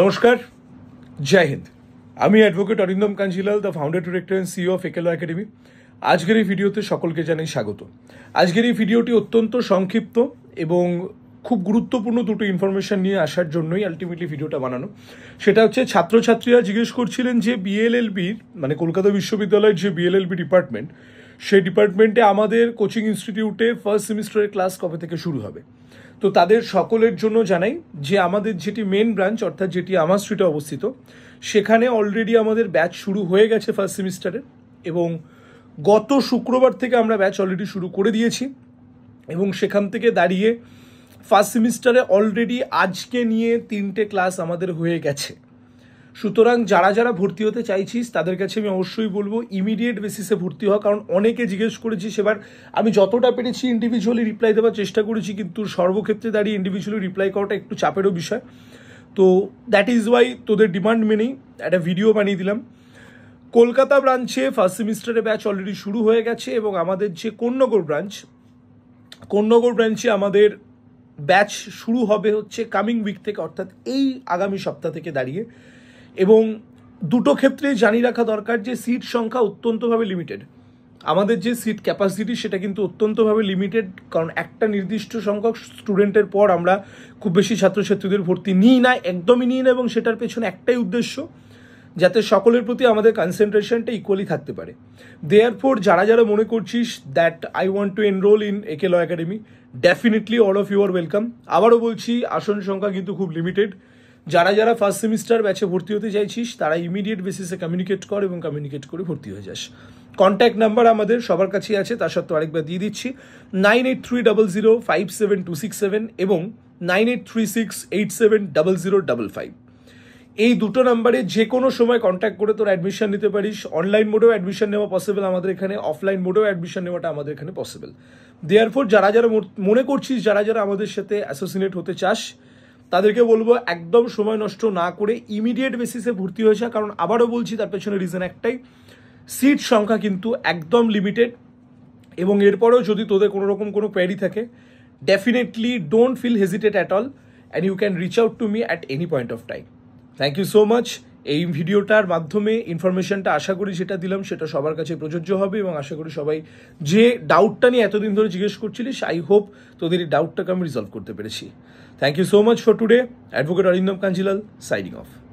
নমস্কার জয় হিন্দ আমি advocate Arindam Kanjilal the founder director and CEO of AK law academy আজকের এই ভিডিওতে সকলকে জানাই স্বাগত আজকের এই ভিডিওটি অত্যন্ত সংক্ষিপ্ত এবং খুব গুরুত্বপূর্ণ দুটো ইনফরমেশন নিয়ে আসার জন্যই আলটিমেটলি ভিডিওটা বানানো সেটা হচ্ছে ছাত্রছাত্রীরা জিজ্ঞেস করছিলেন যে বিএলএলবির মানে কলকাতা বিশ্ববিদ্যালয়ের যে বিএলএলবি ডিপার্টমেন্ট সেই ডিপার্টমেন্টে আমাদের কোচিং ইনস্টিটিউটে ফার্স্ট সেমিস্টারের ক্লাস কবে থেকে শুরু হবে তো তাদের সকলের জন্য জানাই যে আমাদের যেটি মেন ব্রাঞ্চ অর্থাৎ যেটি আমার স্ট্রিটে অবস্থিত সেখানে অলরেডি আমাদের ব্যাচ শুরু হয়ে গেছে ফার্স্ট সেমিস্টারের এবং গত শুক্রবার থেকে আমরা ব্যাচ অলরেডি শুরু করে দিয়েছি এবং সেখান থেকে দাঁড়িয়ে ফার্স্ট সেমিস্টারে অলরেডি আজকে নিয়ে তিনটে ক্লাস আমাদের হয়ে গেছে সুতরাং যারা যারা ভর্তি হতে চাইছিস তাদের কাছে আমি অবশ্যই বলবো ইমিডিয়েট বেসিসে ভর্তি হওয়া কারণ অনেকে জিজ্ঞেস করেছি সেবার আমি যতটা পেরেছি ইন্ডিভিজুয়ালি রিপ্লাই দেওয়ার চেষ্টা করেছি কিন্তু সর্বক্ষেত্রে দাঁড়িয়ে ইন্ডিভিজুয়ালি রিপ্লাই করাটা একটু চাপেরও বিষয় তো দ্যাট ইজ ওয়াই তোদের ডিমান্ড মেনেই একটা ভিডিও বানিয়ে দিলাম কলকাতা ব্রাঞ্চে ফার্স্ট সেমিস্টারে ব্যাচ অলরেডি শুরু হয়ে গেছে এবং আমাদের যে কন্যগর ব্রাঞ্চ কন্যগর ব্রাঞ্চে আমাদের ব্যাচ শুরু হবে হচ্ছে কামিং উইক থেকে অর্থাৎ এই আগামী সপ্তাহ থেকে দাঁড়িয়ে এবং দুটো ক্ষেত্রে জানিয়ে রাখা দরকার যে সিট সংখ্যা অত্যন্তভাবে লিমিটেড আমাদের যে সিট ক্যাপাসিটি সেটা কিন্তু অত্যন্তভাবে লিমিটেড কারণ একটা নির্দিষ্ট সংখ্যক স্টুডেন্টের পর আমরা খুব বেশি ছাত্রছাত্রীদের ভর্তি নিই না একদমই নিই না এবং সেটার পেছনে একটাই উদ্দেশ্য যাতে সকলের প্রতি আমাদের কনসেন্ট্রেশনটা ইকুয়ালি থাকতে পারে দেয়ার ফোর যারা যারা মনে করছিস that I want to enrol in AK law academy definitely all of your welcome আবারও বলছি আসন সংখ্যা কিন্তু খুব লিমিটেড যারা যারা ফার্স্ট সেমিস্টার ব্যাচে ভর্তি হতে চাইছিস তারা ইমিডিয়েট বেসিসে কমিউনিকেট কর এবং কমিউনিকেট করে ভর্তি হয়ে যাস কন্ট্যাক্ট নাম্বার আমাদের সবার কাছেই আছে তার সত্ত্বেও আরেকবার দিয়ে দিচ্ছি nine eight three double zero five seven two six seven এবং nine eight three six eight seven double zero double five এই দুটো নাম্বারে যে কোনো সময় কন্ট্যাক্ট করে তোর অ্যাডমিশন নিতে পারিস অনলাইন মোডেও অ্যাডমিশন নেওয়া পসিবল আমাদের এখানে অফলাইন মোডেও অ্যাডমিশন নেওয়াটা আমাদের এখানে পসিবল দেয়ার ফোর যারা যারা মনে করছিস যারা যারা আমাদের সাথে অ্যাসোসিয়েট হতে চাস তাদেরকে বলবো একদম সময় নষ্ট না করে ইমিডিয়েট বেসিসে ভর্তি হয়েছে কারণ আবারও বলছি তার পেছনে রিজন একটাই সিট সংখ্যা কিন্তু একদম লিমিটেড এবং এরপরেও যদি তোদের কোনো রকম কোনো কোয়ারি থাকে definitely don't feel hesitate at all and you can reach out to me at any point of time thank you so much এই ভিডিওটার মাধ্যমে ইনফরমেশনটা আশা করি যেটা দিলাম সেটা সবার কাছে প্রযোজ্য হবে এবং আশা করি সবাই যে ডাউটটা নিয়ে এতদিন ধরে জিজ্ঞেস করছিলিস আই হোপ তোদের এই ডাউটটাকে আমি রিজলভ করতে পেরেছি thank you so much for today advocate Arindam Kanjilal signing of